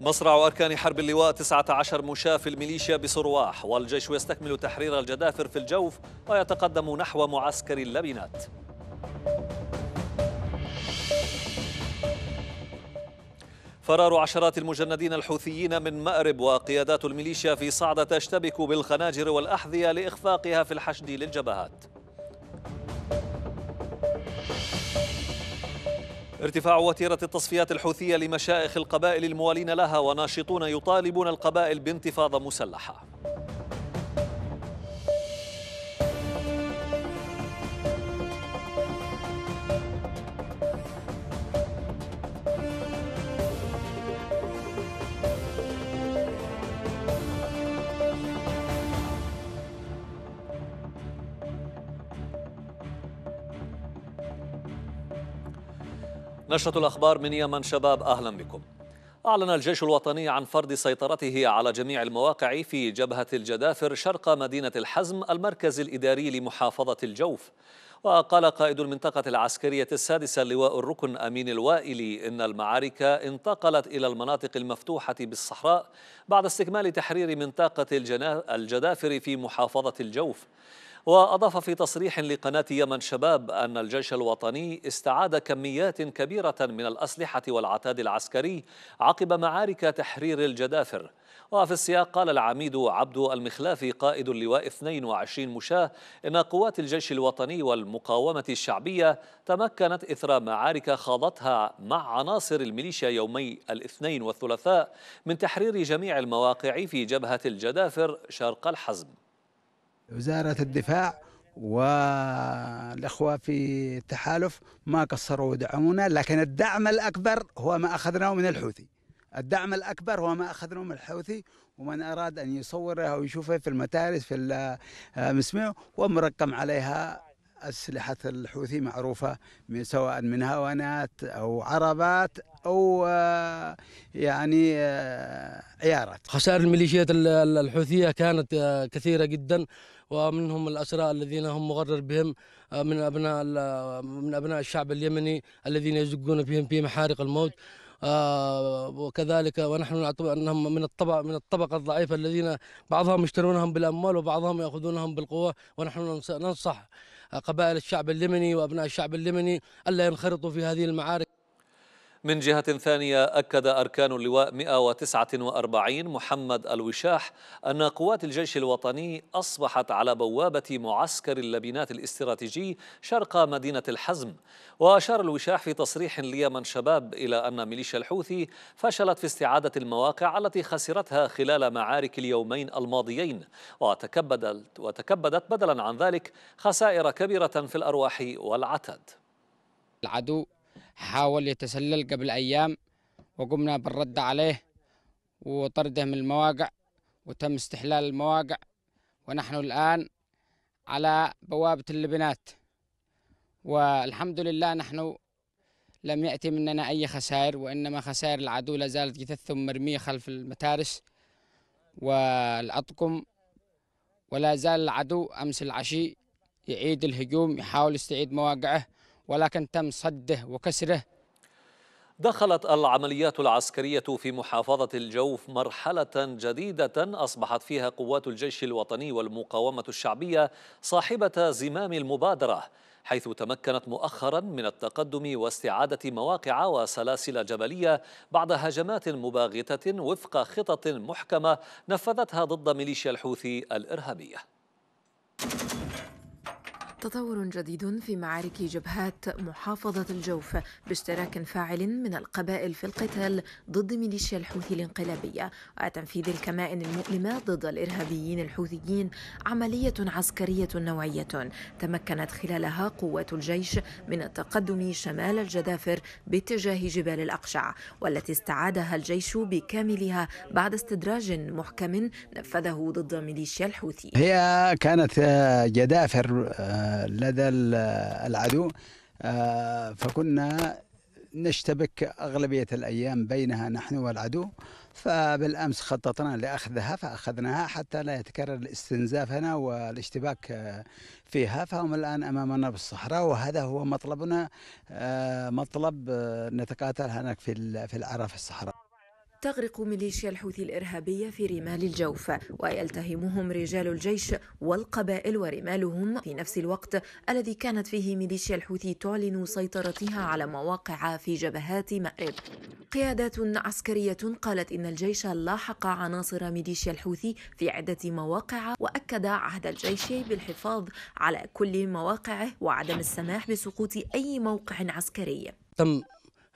مصرع أركان حرب اللواء 19 مشاة في الميليشيا بصرواح والجيش يستكمل تحرير الجدافر في الجوف ويتقدم نحو معسكر اللبنات فرار عشرات المجندين الحوثيين من مأرب وقيادات الميليشيا في صعدة تشتبك بالخناجر والأحذية لإخفاقها في الحشد للجبهات ارتفاع وتيرة التصفيات الحوثية لمشائخ القبائل الموالين لها وناشطون يطالبون القبائل بانتفاضة مسلحة نشرة الأخبار من يمن شباب أهلا بكم أعلن الجيش الوطني عن فرض سيطرته على جميع المواقع في جبهة الجدافر شرق مدينة الحزم المركز الإداري لمحافظة الجوف وقال قائد المنطقة العسكرية السادسة لواء الركن أمين الوائلي إن المعارك انتقلت إلى المناطق المفتوحة بالصحراء بعد استكمال تحرير منطقة الجدافر في محافظة الجوف وأضاف في تصريح لقناة يمن شباب أن الجيش الوطني استعاد كميات كبيرة من الأسلحة والعتاد العسكري عقب معارك تحرير الجدافر وفي السياق قال العميد عبد المخلافي قائد اللواء 22 مشاة إن قوات الجيش الوطني والمقاومة الشعبية تمكنت إثر معارك خاضتها مع عناصر الميليشيا يومي الاثنين والثلاثاء من تحرير جميع المواقع في جبهة الجدافر شرق الحزم وزارة الدفاع والإخوة في التحالف ما قصروا ودعمونا لكن الدعم الأكبر هو ما أخذناه من الحوثي الدعم الأكبر هو ما أخذناه من الحوثي ومن أراد أن يصوره أو يشوفه في المتارس في المسمع آه، ومرقم عليها أسلحة الحوثي معروفة من سواء من هوانات أو عربات أو آه، يعني آه، عيارات خسائر الميليشيات الحوثية كانت آه، كثيرة جدا ومنهم الأسراء الذين هم مغرر بهم من أبناء من أبناء الشعب اليمني الذين يزقون بهم في محارق الموت آه، وكذلك ونحن نعتبر انهم من الطبقه من الطبقه الضعيفه الذين بعضهم يشترونهم بالاموال وبعضهم ياخذونهم بالقوه ونحن ننصح قبائل الشعب اليمني وابناء الشعب اليمني الا ينخرطوا في هذه المعارك من جهة ثانية أكد أركان اللواء 149 محمد الوشاح أن قوات الجيش الوطني أصبحت على بوابة معسكر اللبنات الاستراتيجي شرق مدينة الحزم وأشار الوشاح في تصريح ليمن شباب إلى أن ميليشيا الحوثي فشلت في استعادة المواقع التي خسرتها خلال معارك اليومين الماضيين وتكبدت, وتكبدت بدلا عن ذلك خسائر كبيرة في الأرواح والعتاد العدو حاول يتسلل قبل أيام وقمنا بالرد عليه وطرده من المواقع وتم استحلال المواقع ونحن الآن على بوابة اللبنات والحمد لله نحن لم يأتي مننا أي خسائر وإنما خسائر العدو لازالت جثثهم مرمية خلف المتارس والأطقم ولا زال العدو أمس العشي يعيد الهجوم يحاول يستعيد مواقعه ولكن تم صده وكسره دخلت العمليات العسكرية في محافظة الجوف مرحلة جديدة أصبحت فيها قوات الجيش الوطني والمقاومة الشعبية صاحبة زمام المبادرة حيث تمكنت مؤخرا من التقدم واستعادة مواقع وسلاسل جبلية بعد هجمات مباغتة وفق خطط محكمة نفذتها ضد ميليشيا الحوثي الإرهابية تطور جديد في معارك جبهات محافظة الجوف باشتراك فاعل من القبائل في القتال ضد ميليشيا الحوثي الانقلابية وتنفيذ الكمائن المؤلمة ضد الإرهابيين الحوثيين عملية عسكرية نوعية تمكنت خلالها قوات الجيش من التقدم شمال الجدافر باتجاه جبال الأقشع والتي استعادها الجيش بكاملها بعد استدراج محكم نفذه ضد ميليشيا الحوثي هي كانت جدافر آه، لدى العدو آه، فكنا نشتبك أغلبية الأيام بينها نحن والعدو فبالأمس خططنا لأخذها فأخذناها حتى لا يتكرر الاستنزاف هنا والاشتباك آه، فيها فهم الآن أمامنا بالصحراء وهذا هو مطلبنا آه، مطلب نتقاتل هناك في العرف الصحراء تغرق ميليشيا الحوثي الإرهابية في رمال الجوف ويلتهمهم رجال الجيش والقبائل ورمالهم في نفس الوقت الذي كانت فيه ميليشيا الحوثي تعلن سيطرتها على مواقع في جبهات مأرب قيادات عسكرية قالت إن الجيش لاحق عناصر ميليشيا الحوثي في عدة مواقع وأكد عهد الجيش بالحفاظ على كل مواقعه وعدم السماح بسقوط أي موقع عسكري تم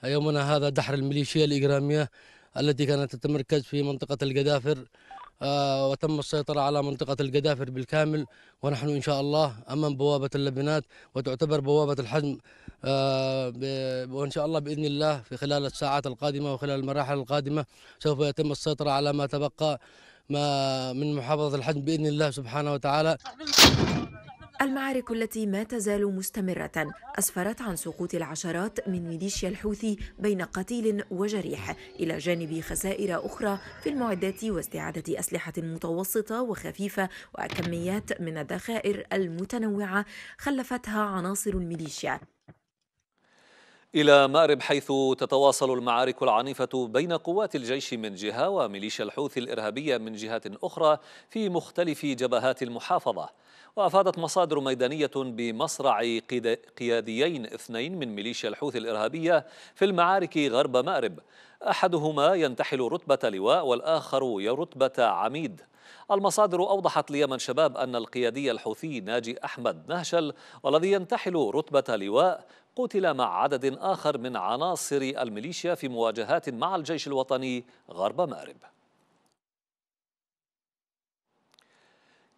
يومنا هذا دحر الميليشيا الإجرامية التي كانت تتمركز في منطقة القدافر آه، وتم السيطرة على منطقة القدافر بالكامل ونحن إن شاء الله أمام بوابة اللبنات وتعتبر بوابة الحزم آه، وإن شاء الله بإذن الله في خلال الساعات القادمة وخلال المراحل القادمة سوف يتم السيطرة على ما تبقى ما من محافظة الحزم بإذن الله سبحانه وتعالى المعارك التي ما تزال مستمرة أسفرت عن سقوط العشرات من ميليشيا الحوثي بين قتيل وجريح إلى جانب خسائر أخرى في المعدات واستعادة أسلحة متوسطة وخفيفة وكميات من الذخائر المتنوعة خلفتها عناصر الميليشيا إلى مأرب حيث تتواصل المعارك العنيفة بين قوات الجيش من جهة وميليشيا الحوثي الإرهابية من جهة أخرى في مختلف جبهات المحافظة وأفادت مصادر ميدانية بمصرع قياديين اثنين من ميليشيا الحوثي الإرهابية في المعارك غرب مأرب أحدهما ينتحل رتبة لواء والآخر رتبة عميد المصادر أوضحت ليمن شباب أن القيادي الحوثي ناجي أحمد نهشل والذي ينتحل رتبة لواء قتل مع عدد آخر من عناصر الميليشيا في مواجهات مع الجيش الوطني غرب مأرب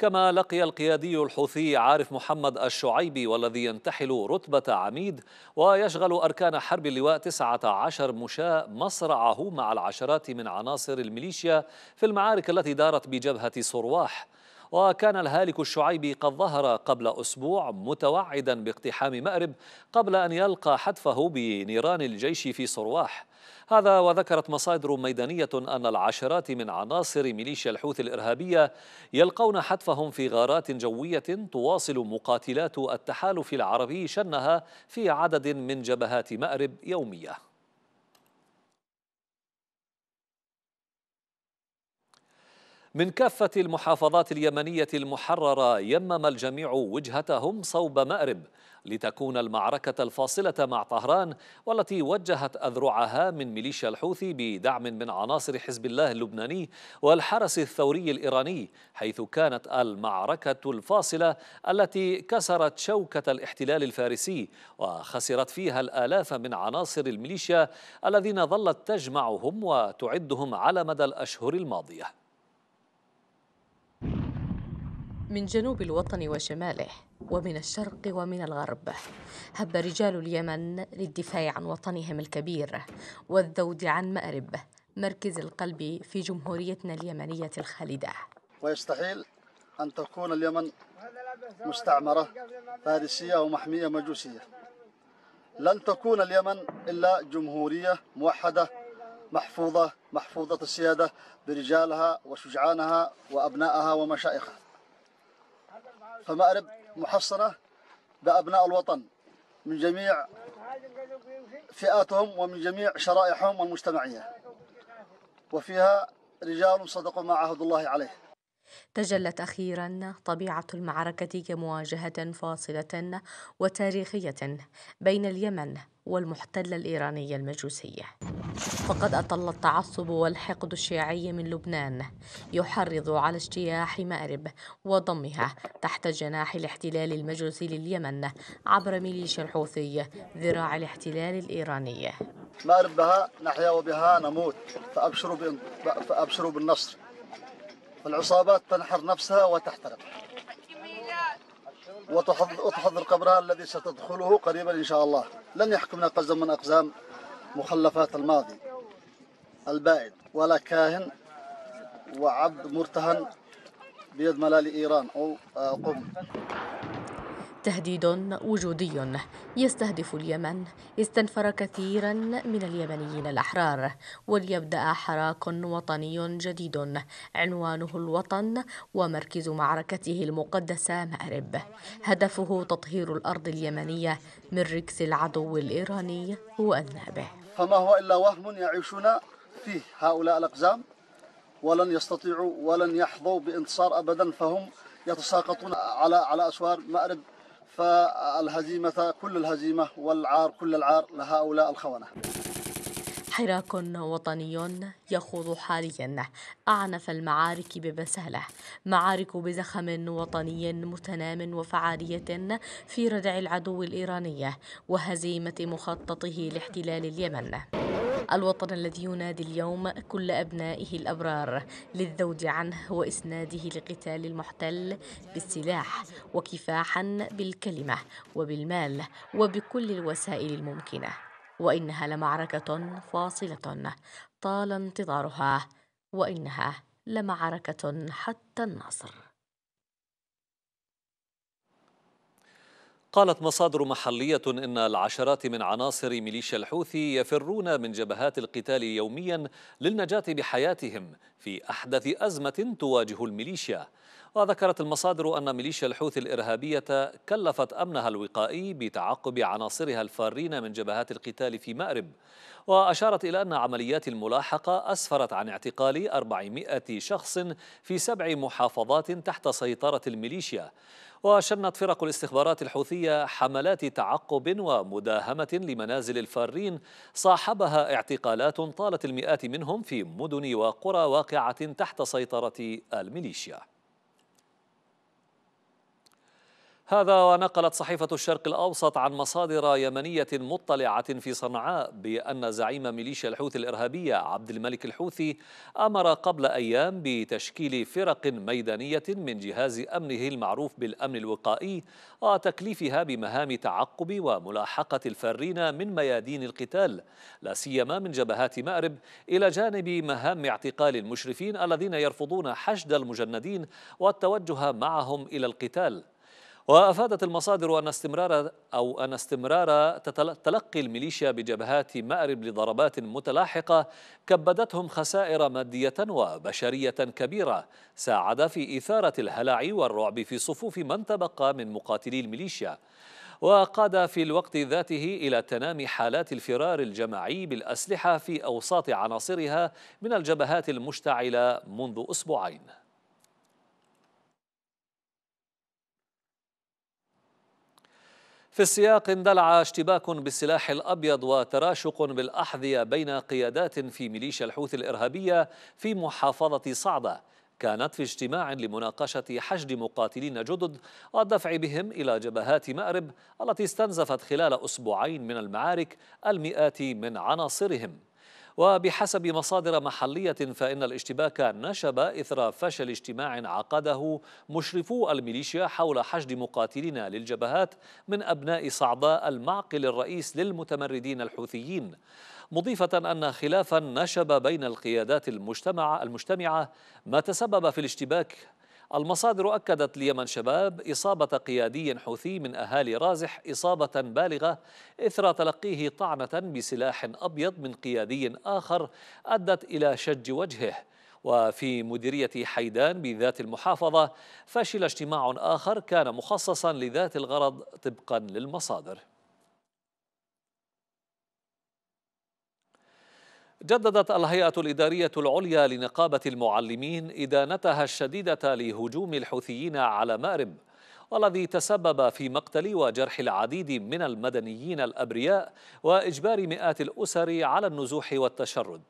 كما لقي القيادي الحوثي عارف محمد الشعيبي والذي ينتحل رتبة عميد ويشغل أركان حرب اللواء 19 مشاة مصرعه مع العشرات من عناصر الميليشيا في المعارك التي دارت بجبهة صرواح وكان الهالك الشعيبي قد ظهر قبل أسبوع متوعدا باقتحام مأرب قبل أن يلقى حتفه بنيران الجيش في صرواح هذا وذكرت مصادر ميدانية أن العشرات من عناصر ميليشيا الحوث الإرهابية يلقون حتفهم في غارات جوية تواصل مقاتلات التحالف العربي شنها في عدد من جبهات مأرب يومية من كافة المحافظات اليمنية المحررة يمم الجميع وجهتهم صوب مأرب لتكون المعركة الفاصلة مع طهران والتي وجهت أذرعها من ميليشيا الحوثي بدعم من عناصر حزب الله اللبناني والحرس الثوري الإيراني حيث كانت المعركة الفاصلة التي كسرت شوكة الاحتلال الفارسي وخسرت فيها الآلاف من عناصر الميليشيا الذين ظلت تجمعهم وتعدهم على مدى الأشهر الماضية من جنوب الوطن وشماله ومن الشرق ومن الغرب هب رجال اليمن للدفاع عن وطنهم الكبير والذود عن مأرب مركز القلب في جمهوريتنا اليمنية الخالدة ويستحيل أن تكون اليمن مستعمرة فارسية ومحمية مجوسية لن تكون اليمن إلا جمهورية موحدة محفوظة محفوظة السيادة برجالها وشجعانها وأبنائها ومشائخها فمأرب محصنة بأبناء الوطن من جميع فئاتهم ومن جميع شرائحهم المجتمعية وفيها رجال صدقوا ما عهد الله عليه تجلت أخيرا طبيعة المعركة كمواجهة فاصلة وتاريخية بين اليمن والمحتل الإيراني المجوسي فقد أطل التعصب والحقد الشيعي من لبنان يحرض على اجتياح مأرب وضمها تحت جناح الاحتلال المجوسي لليمن عبر ميليشيا الحوثي ذراع الاحتلال الإيراني مأرب بها نحيا وبها نموت فأبشروا, فأبشروا بالنصر العصابات تنحر نفسها وتحترق وتحضر قبرها الذي ستدخله قريبا إن شاء الله لن يحكمنا قزم من أقزام مخلفات الماضي البائد ولا كاهن وعبد مرتهن بيد ملالي إيران أو قم تهديد وجودي يستهدف اليمن استنفر كثيرا من اليمنيين الأحرار وليبدأ حراك وطني جديد عنوانه الوطن ومركز معركته المقدسة مأرب هدفه تطهير الأرض اليمنية من ركس العدو الإيراني وأذنابه فما هو إلا وهم يعيشون فيه هؤلاء الأقزام ولن يستطيعوا ولن يحظوا بانتصار أبدا فهم يتساقطون على على أسوار مأرب فالهزيمة كل الهزيمة والعار كل العار لهؤلاء الخونة حراك وطني يخوض حاليا أعنف المعارك ببسالة معارك بزخم وطني متنام وفعالية في ردع العدو الإيراني وهزيمة مخططه لاحتلال اليمن الوطن الذي ينادي اليوم كل أبنائه الأبرار للذود عنه وإسناده لقتال المحتل بالسلاح وكفاحا بالكلمة وبالمال وبكل الوسائل الممكنة وإنها لمعركة فاصلة طال انتظارها وإنها لمعركة حتى النصر قالت مصادر محلية إن العشرات من عناصر ميليشيا الحوثي يفرون من جبهات القتال يوميا للنجاة بحياتهم في أحدث أزمة تواجه الميليشيا وذكرت المصادر أن ميليشيا الحوثي الإرهابية كلفت أمنها الوقائي بتعقب عناصرها الفارين من جبهات القتال في مأرب وأشارت إلى أن عمليات الملاحقة أسفرت عن اعتقال 400 شخص في سبع محافظات تحت سيطرة الميليشيا وشنت فرق الاستخبارات الحوثية حملات تعقب ومداهمة لمنازل الفارين صاحبها اعتقالات طالت المئات منهم في مدن وقرى واقعة تحت سيطرة الميليشيا هذا ونقلت صحيفة الشرق الأوسط عن مصادر يمنية مطلعة في صنعاء بأن زعيم ميليشيا الحوثي الإرهابية عبد الملك الحوثي أمر قبل أيام بتشكيل فرق ميدانية من جهاز أمنه المعروف بالأمن الوقائي وتكليفها بمهام تعقب وملاحقة الفارين من ميادين القتال لا سيما من جبهات مأرب إلى جانب مهام اعتقال المشرفين الذين يرفضون حشد المجندين والتوجه معهم إلى القتال وأفادت المصادر أن استمرار أو أن استمرار تلقي الميليشيا بجبهات مأرب لضربات متلاحقة كبدتهم خسائر مادية وبشرية كبيرة ساعد في إثارة الهلع والرعب في صفوف من تبقى من مقاتلي الميليشيا وقاد في الوقت ذاته إلى تنامي حالات الفرار الجماعي بالأسلحة في أوساط عناصرها من الجبهات المشتعلة منذ أسبوعين في السياق اندلع اشتباك بالسلاح الأبيض وتراشق بالأحذية بين قيادات في ميليشيا الحوث الإرهابية في محافظة صعدة كانت في اجتماع لمناقشة حشد مقاتلين جدد والدفع بهم إلى جبهات مأرب التي استنزفت خلال أسبوعين من المعارك المئات من عناصرهم وبحسب مصادر محلية فإن الاشتباك نشب إثر فشل اجتماع عقده مشرفو الميليشيا حول حشد مقاتلين للجبهات من أبناء صعداء المعقل الرئيس للمتمردين الحوثيين مضيفة أن خلافا نشب بين القيادات المجتمع المجتمعة ما تسبب في الاشتباك المصادر أكدت ليمن شباب إصابة قيادي حوثي من أهالي رازح إصابة بالغة إثر تلقيه طعنة بسلاح أبيض من قيادي آخر أدت إلى شج وجهه وفي مديرية حيدان بذات المحافظة فشل اجتماع آخر كان مخصصا لذات الغرض طبقا للمصادر جددت الهيئة الإدارية العليا لنقابة المعلمين إدانتها الشديدة لهجوم الحوثيين على مأرب والذي تسبب في مقتل وجرح العديد من المدنيين الأبرياء وإجبار مئات الأسر على النزوح والتشرد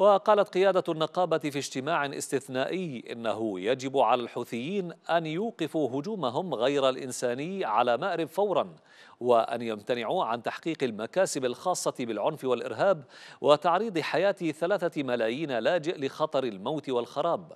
وقالت قيادة النقابة في اجتماع استثنائي إنه يجب على الحوثيين أن يوقفوا هجومهم غير الإنساني على مأرب فورا وأن يمتنعوا عن تحقيق المكاسب الخاصة بالعنف والإرهاب وتعريض حياة ثلاثة ملايين لاجئ لخطر الموت والخراب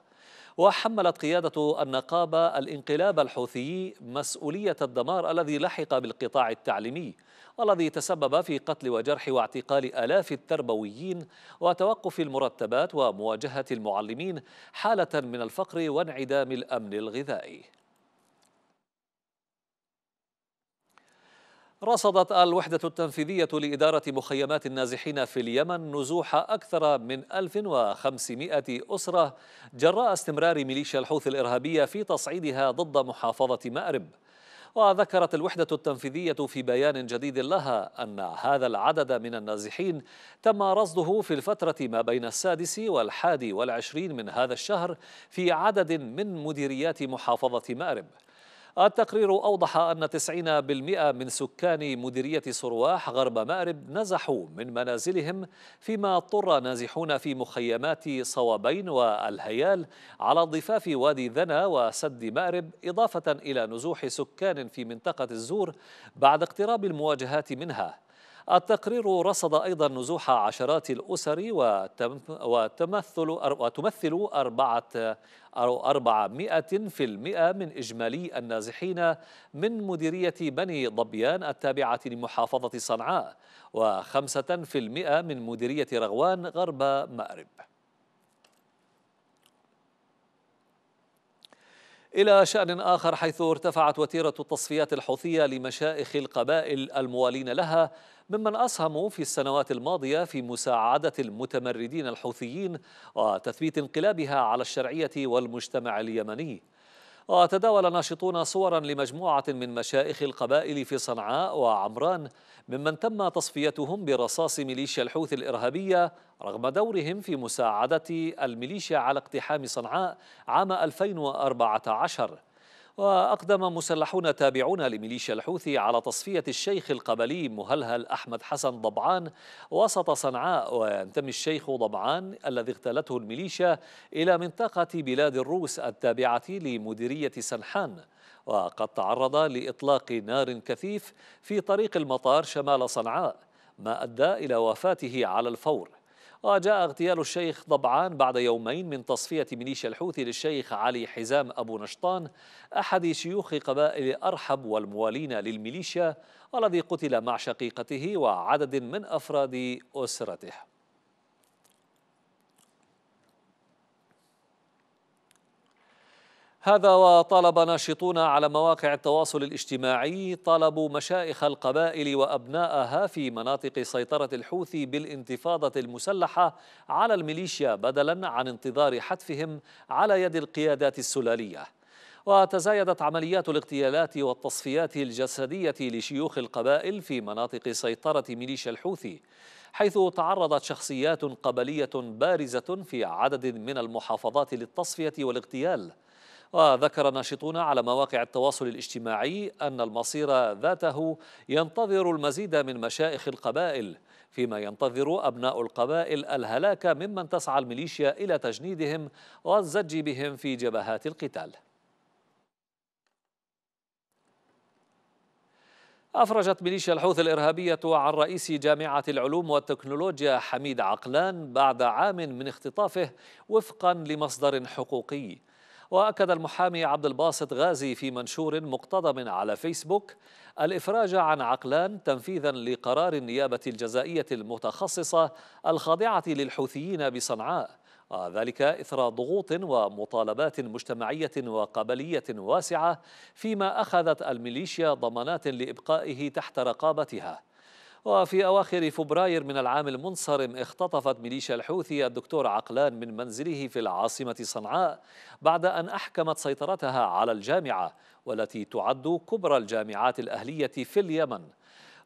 وحملت قيادة النقابة الانقلاب الحوثي مسؤولية الدمار الذي لحق بالقطاع التعليمي والذي تسبب في قتل وجرح واعتقال آلاف التربويين وتوقف المرتبات ومواجهة المعلمين حالة من الفقر وانعدام الأمن الغذائي رصدت الوحدة التنفيذية لإدارة مخيمات النازحين في اليمن نزوح أكثر من 1500 أسرة جراء استمرار ميليشيا الحوث الإرهابية في تصعيدها ضد محافظة مأرب وذكرت الوحدة التنفيذية في بيان جديد لها أن هذا العدد من النازحين تم رصده في الفترة ما بين السادس والحادي والعشرين من هذا الشهر في عدد من مديريات محافظة مأرب التقرير أوضح أن 90% من سكان مديرية سرواح غرب مأرب نزحوا من منازلهم فيما اضطر نازحون في مخيمات صوابين والهيال على ضفاف وادي ذنا وسد مأرب إضافة إلى نزوح سكان في منطقة الزور بعد اقتراب المواجهات منها التقرير رصد أيضا نزوح عشرات الأسر وتمثل وتمثل أربعة أو أربعمائة في المئة من إجمالي النازحين من مديرية بني ضبيان التابعة لمحافظة صنعاء وخمسة في المئة من مديرية رغوان غرب مأرب إلى شأن آخر حيث ارتفعت وتيرة التصفيات الحوثية لمشائخ القبائل الموالين لها ممن أسهموا في السنوات الماضية في مساعدة المتمردين الحوثيين وتثبيت انقلابها على الشرعية والمجتمع اليمني وتداول ناشطون صورا لمجموعة من مشائخ القبائل في صنعاء وعمران ممن تم تصفيتهم برصاص ميليشيا الحوث الإرهابية رغم دورهم في مساعدة الميليشيا على اقتحام صنعاء عام 2014 وأقدم مسلحون تابعون لميليشيا الحوثي على تصفية الشيخ القبلي مهلهل أحمد حسن ضبعان وسط صنعاء وينتمي الشيخ ضبعان الذي اغتالته الميليشيا إلى منطقة بلاد الروس التابعة لمديرية سنحان وقد تعرض لإطلاق نار كثيف في طريق المطار شمال صنعاء ما أدى إلى وفاته على الفور وجاء اغتيال الشيخ ضبعان بعد يومين من تصفية ميليشيا الحوثي للشيخ علي حزام أبو نشطان أحد شيوخ قبائل أرحب والموالين للميليشيا والذي قتل مع شقيقته وعدد من أفراد أسرته هذا وطالب ناشطون على مواقع التواصل الاجتماعي طلبوا مشايخ القبائل وابنائها في مناطق سيطره الحوثي بالانتفاضه المسلحه على الميليشيا بدلا عن انتظار حتفهم على يد القيادات السلاليه. وتزايدت عمليات الاغتيالات والتصفيات الجسديه لشيوخ القبائل في مناطق سيطره ميليشيا الحوثي. حيث تعرضت شخصيات قبليه بارزه في عدد من المحافظات للتصفيه والاغتيال وذكر ناشطون على مواقع التواصل الاجتماعي أن المصير ذاته ينتظر المزيد من مشائخ القبائل فيما ينتظر أبناء القبائل الهلاك ممن تسعى الميليشيا إلى تجنيدهم والزج بهم في جبهات القتال أفرجت ميليشيا الحوث الإرهابية عن رئيس جامعة العلوم والتكنولوجيا حميد عقلان بعد عام من اختطافه وفقا لمصدر حقوقي وأكد المحامي عبد الباسط غازي في منشور مقتضم على فيسبوك الإفراج عن عقلان تنفيذا لقرار النيابة الجزائية المتخصصة الخاضعة للحوثيين بصنعاء وذلك إثر ضغوط ومطالبات مجتمعية وقبلية واسعة فيما أخذت الميليشيا ضمانات لإبقائه تحت رقابتها وفي أواخر فبراير من العام المنصرم اختطفت ميليشيا الحوثي الدكتور عقلان من منزله في العاصمة صنعاء بعد أن أحكمت سيطرتها على الجامعة والتي تعد كبرى الجامعات الأهلية في اليمن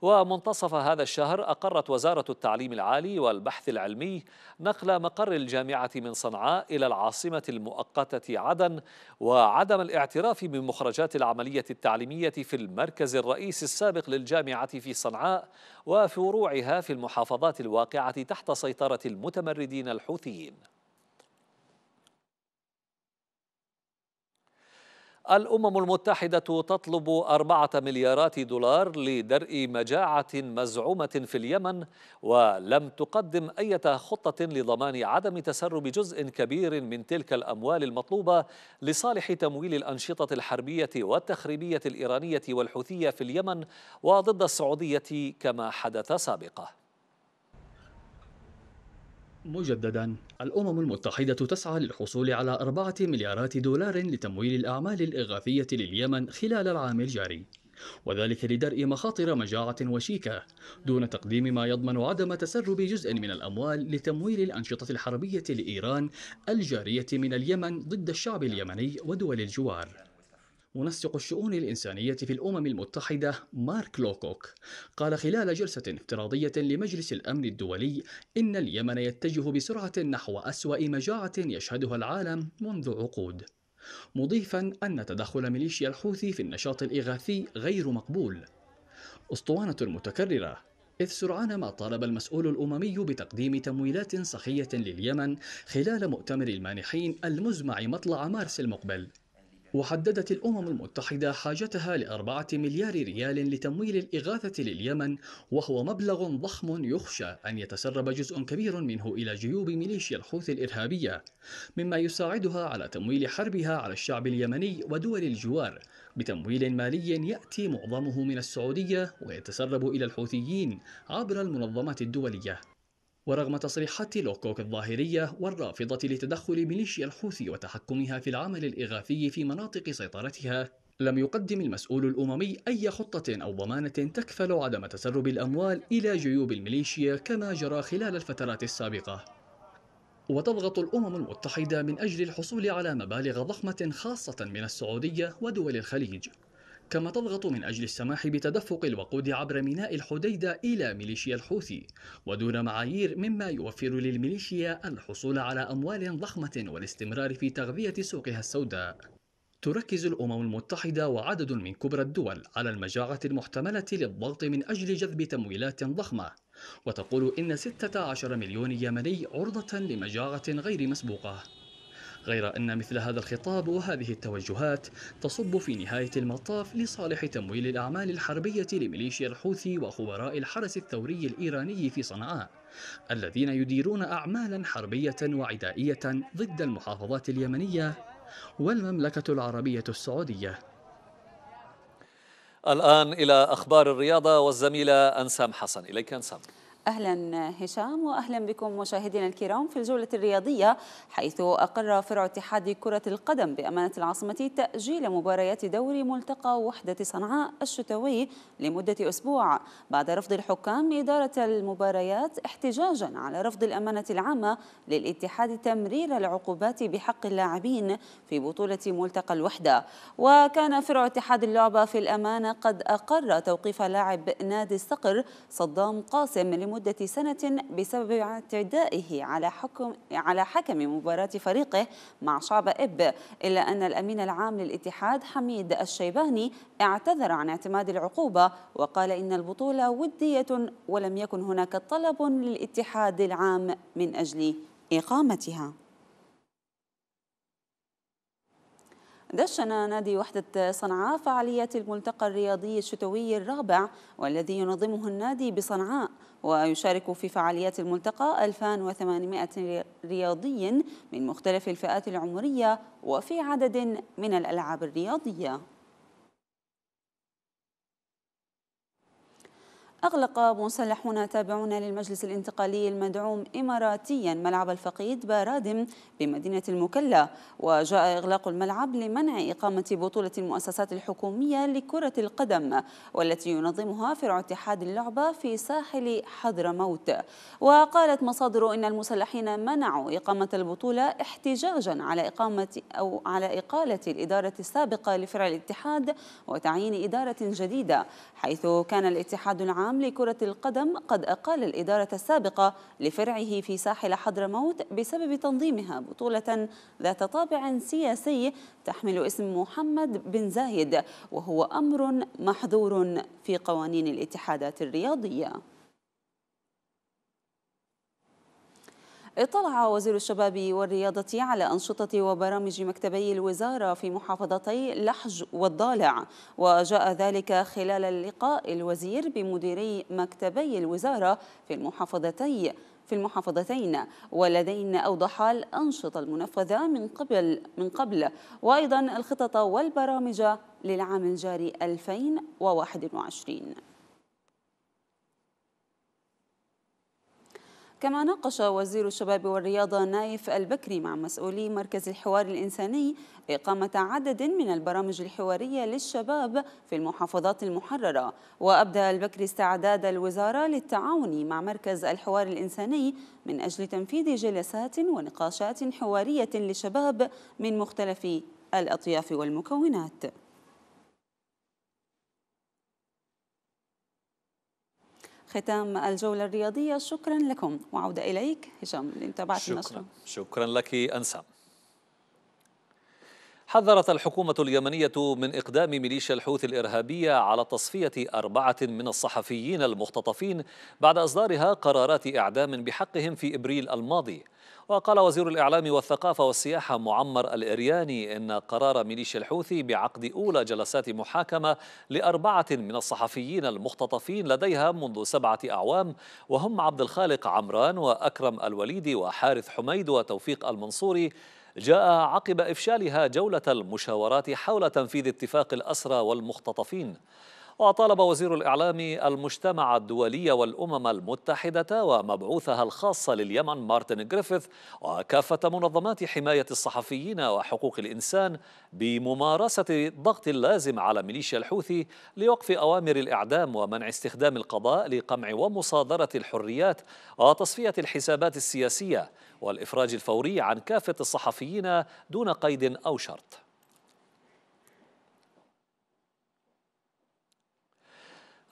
ومنتصف هذا الشهر أقرت وزارة التعليم العالي والبحث العلمي نقل مقر الجامعة من صنعاء إلى العاصمة المؤقتة عدن وعدم الاعتراف بمخرجات العملية التعليمية في المركز الرئيسي السابق للجامعة في صنعاء وفروعها في المحافظات الواقعة تحت سيطرة المتمردين الحوثيين الأمم المتحدة تطلب أربعة مليارات دولار لدرء مجاعة مزعومة في اليمن ولم تقدم أي خطة لضمان عدم تسرب جزء كبير من تلك الأموال المطلوبة لصالح تمويل الأنشطة الحربية والتخريبية الإيرانية والحوثية في اليمن وضد السعودية كما حدث سابقاً مجددا الأمم المتحدة تسعى للحصول على أربعة مليارات دولار لتمويل الأعمال الإغاثية لليمن خلال العام الجاري وذلك لدرء مخاطر مجاعة وشيكة دون تقديم ما يضمن عدم تسرب جزء من الأموال لتمويل الأنشطة الحربية لإيران الجارية من اليمن ضد الشعب اليمني ودول الجوار منسق الشؤون الإنسانية في الأمم المتحدة مارك لوكوك قال خلال جلسة افتراضية لمجلس الأمن الدولي إن اليمن يتجه بسرعة نحو أسوأ مجاعة يشهدها العالم منذ عقود مضيفا أن تدخل ميليشيا الحوثي في النشاط الإغاثي غير مقبول أسطوانة متكررة إذ سرعان ما طالب المسؤول الأممي بتقديم تمويلات صخية لليمن خلال مؤتمر المانحين المزمع مطلع مارس المقبل وحددت الأمم المتحدة حاجتها لأربعة مليار ريال لتمويل الإغاثة لليمن وهو مبلغ ضخم يخشى أن يتسرب جزء كبير منه إلى جيوب ميليشيا الحوثي الإرهابية مما يساعدها على تمويل حربها على الشعب اليمني ودول الجوار بتمويل مالي يأتي معظمه من السعودية ويتسرب إلى الحوثيين عبر المنظمات الدولية ورغم تصريحات لوكوك الظاهرية والرافضة لتدخل ميليشيا الحوثي وتحكمها في العمل الإغاثي في مناطق سيطرتها لم يقدم المسؤول الأممي أي خطة أو ضمانة تكفل عدم تسرب الأموال إلى جيوب الميليشيا كما جرى خلال الفترات السابقة وتضغط الأمم المتحدة من أجل الحصول على مبالغ ضخمة خاصة من السعودية ودول الخليج كما تضغط من أجل السماح بتدفق الوقود عبر ميناء الحديدة إلى ميليشيا الحوثي ودون معايير مما يوفر للميليشيا الحصول على أموال ضخمة والاستمرار في تغذية سوقها السوداء تركز الأمم المتحدة وعدد من كبرى الدول على المجاعة المحتملة للضغط من أجل جذب تمويلات ضخمة وتقول إن 16 مليون يمني عرضة لمجاعة غير مسبوقة غير أن مثل هذا الخطاب وهذه التوجهات تصب في نهاية المطاف لصالح تمويل الأعمال الحربية لميليشيا الحوثي وخبراء الحرس الثوري الإيراني في صنعاء الذين يديرون أعمالا حربية وعدائية ضد المحافظات اليمنية والمملكة العربية السعودية الآن إلى أخبار الرياضة والزميلة أنسام حسن إليك أنسام أهلا هشام وأهلا بكم مشاهدينا الكرام في الجولة الرياضية حيث أقر فرع اتحاد كرة القدم بأمانة العاصمة تأجيل مباريات دوري ملتقى وحدة صنعاء الشتوي لمدة أسبوع بعد رفض الحكام إدارة المباريات احتجاجا على رفض الأمانة العامة للاتحاد تمرير العقوبات بحق اللاعبين في بطولة ملتقى الوحدة وكان فرع اتحاد اللعبة في الأمانة قد أقر توقيف لاعب نادي الصقر صدام قاسم لمدة لمدة سنة بسبب اعتدائه على حكم على حكم مباراة فريقه مع شعب إب إلا أن الأمين العام للاتحاد حميد الشيباني اعتذر عن اعتماد العقوبة وقال إن البطولة ودية ولم يكن هناك طلب للاتحاد العام من أجل إقامتها دشن نادي وحدة صنعاء فعاليات الملتقى الرياضي الشتوي الرابع والذي ينظمه النادي بصنعاء ويشارك في فعاليات الملتقى 2800 رياضي من مختلف الفئات العمرية وفي عدد من الألعاب الرياضية أغلق مسلحون تابعون للمجلس الانتقالي المدعوم إماراتيا ملعب الفقيد بارادم بمدينة المكلا وجاء إغلاق الملعب لمنع إقامة بطولة المؤسسات الحكومية لكرة القدم والتي ينظمها فرع اتحاد اللعبة في ساحل حضرموت وقالت مصادر إن المسلحين منعوا إقامة البطولة احتجاجا على إقامة أو على إقالة الإدارة السابقة لفرع الاتحاد وتعيين إدارة جديدة حيث كان الاتحاد العام العام لكرة القدم قد أقال الإدارة السابقة لفرعه في ساحل حضرموت بسبب تنظيمها بطولة ذات طابع سياسي تحمل اسم محمد بن زايد وهو أمر محظور في قوانين الاتحادات الرياضية اطلع وزير الشباب والرياضة على أنشطة وبرامج مكتبي الوزارة في محافظتي لحج والضالع وجاء ذلك خلال اللقاء الوزير بمديري مكتبي الوزارة في المحافظتي في المحافظتين واللذين أوضحا الأنشطة المنفذة من قبل من قبل وأيضا الخطط والبرامج للعام الجاري 2021 كما ناقش وزير الشباب والرياضة نايف البكري مع مسؤولي مركز الحوار الإنساني إقامة عدد من البرامج الحوارية للشباب في المحافظات المحررة وأبدى البكري استعداد الوزارة للتعاون مع مركز الحوار الإنساني من أجل تنفيذ جلسات ونقاشات حوارية للشباب من مختلف الأطياف والمكونات ختام الجولة الرياضية شكرا لكم وعودة إليك هشام اللي النشرة شكرا لك أنسام حذرت الحكومة اليمنية من إقدام ميليشيا الحوثي الإرهابية على تصفية أربعة من الصحفيين المختطفين بعد إصدارها قرارات إعدام بحقهم في إبريل الماضي وقال وزير الإعلام والثقافة والسياحة معمر الإرياني إن قرار ميليشيا الحوثي بعقد أولى جلسات محاكمة لأربعة من الصحفيين المختطفين لديها منذ سبعة أعوام وهم عبد الخالق عمران وأكرم الوليدي وحارث حميد وتوفيق المنصوري جاء عقب إفشالها جولة المشاورات حول تنفيذ اتفاق الأسرى والمختطفين وطالب وزير الإعلام المجتمع الدولي والأمم المتحدة ومبعوثها الخاص لليمن مارتن جريفيث وكافة منظمات حماية الصحفيين وحقوق الإنسان بممارسة الضغط اللازم على ميليشيا الحوثي لوقف أوامر الإعدام ومنع استخدام القضاء لقمع ومصادرة الحريات وتصفية الحسابات السياسية والإفراج الفوري عن كافة الصحفيين دون قيد أو شرط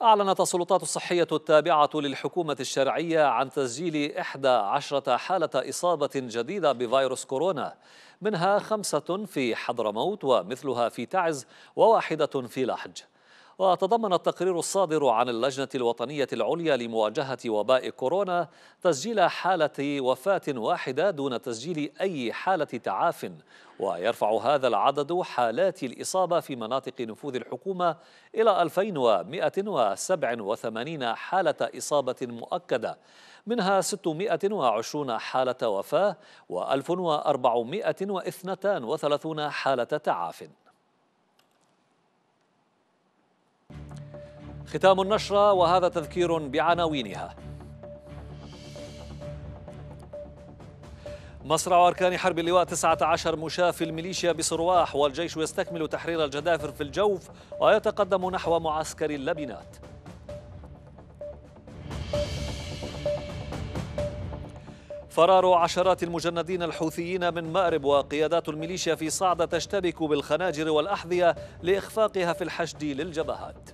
أعلنت السلطات الصحية التابعة للحكومة الشرعية عن تسجيل 11 حالة إصابة جديدة بفيروس كورونا منها خمسة في حضرموت ومثلها في تعز وواحدة في لحج وتضمن التقرير الصادر عن اللجنة الوطنية العليا لمواجهة وباء كورونا تسجيل حالة وفاة واحدة دون تسجيل أي حالة تعاف ويرفع هذا العدد حالات الإصابة في مناطق نفوذ الحكومة إلى 2187 حالة إصابة مؤكدة منها 620 حالة وفاة و1432 حالة تعافٍ ختام النشرة وهذا تذكير بعناوينها مصرع أركان حرب اللواء 19 مشاف الميليشيا بصرواح والجيش يستكمل تحرير الجدافر في الجوف ويتقدم نحو معسكر اللبنات فرار عشرات المجندين الحوثيين من مأرب وقيادات الميليشيا في صعدة تشتبك بالخناجر والأحذية لإخفاقها في الحشد للجبهات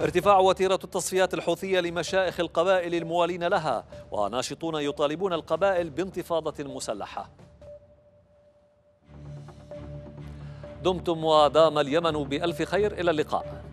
ارتفاع وتيرة التصفيات الحوثية لمشائخ القبائل الموالين لها وناشطون يطالبون القبائل بانتفاضة مسلحة دمتم ودام اليمن بألف خير إلى اللقاء